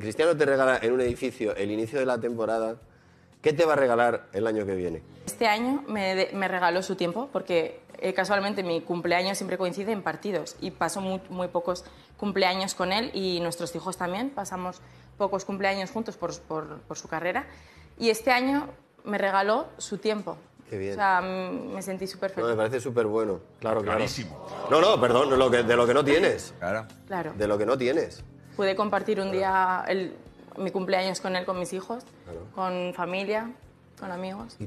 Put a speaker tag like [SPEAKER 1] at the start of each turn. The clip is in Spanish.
[SPEAKER 1] Cristiano te regala en un edificio el inicio de la temporada, ¿qué te va a regalar el año que viene?
[SPEAKER 2] Este año me, regaló su tiempo porque eh, casualmente mi cumpleaños siempre coincide en partidos y paso muy, pocos cumpleaños con él y nuestros hijos también, pasamos pocos cumpleaños juntos por, su carrera y este año me regaló su tiempo. Qué bien. O sea, me sentí súper feliz. me
[SPEAKER 3] parece súper bueno. Claro, claro. Clarísimo.
[SPEAKER 1] No, no, perdón, lo de lo que no tienes. claro. De lo que no tienes
[SPEAKER 2] pude compartir un día
[SPEAKER 4] el, mi cumpleaños con él, con mis hijos, con familia, con amigos.